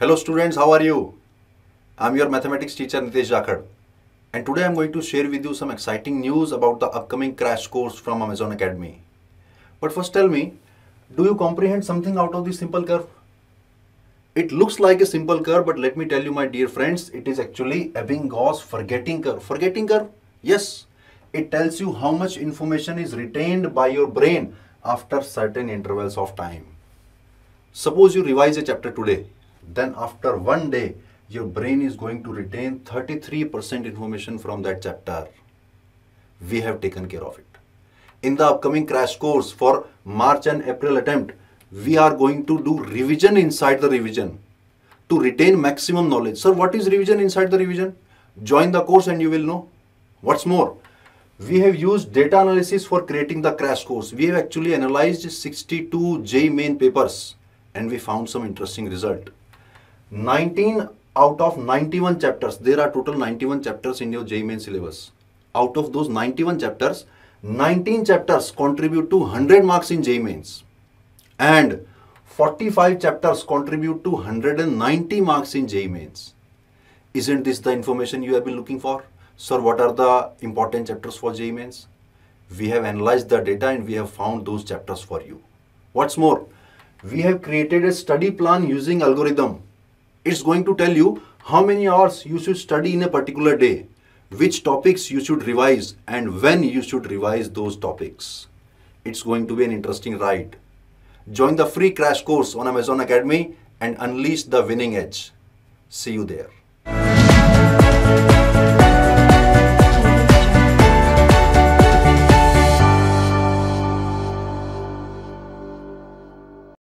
Hello students, how are you? I'm your mathematics teacher Nitesh Jakhar and today I'm going to share with you some exciting news about the upcoming crash course from Amazon Academy. But first tell me, do you comprehend something out of this simple curve? It looks like a simple curve but let me tell you my dear friends, it is actually Ebbinghaus forgetting curve. Forgetting curve? Yes, it tells you how much information is retained by your brain after certain intervals of time. Suppose you revise a chapter today then after one day your brain is going to retain 33% information from that chapter. We have taken care of it. In the upcoming crash course for March and April attempt, we are going to do revision inside the revision to retain maximum knowledge. Sir, what is revision inside the revision? Join the course and you will know. What's more, we have used data analysis for creating the crash course. We have actually analyzed 62 J main papers and we found some interesting result 19 out of 91 chapters, there are total 91 chapters in your JEE main syllabus. Out of those 91 chapters, 19 chapters contribute to 100 marks in JEE mains and 45 chapters contribute to 190 marks in JEE mains. Isn't this the information you have been looking for? Sir, what are the important chapters for JEE mains? We have analyzed the data and we have found those chapters for you. What's more, we have created a study plan using algorithm it's going to tell you how many hours you should study in a particular day, which topics you should revise and when you should revise those topics. It's going to be an interesting ride. Join the free crash course on Amazon Academy and unleash the winning edge. See you there.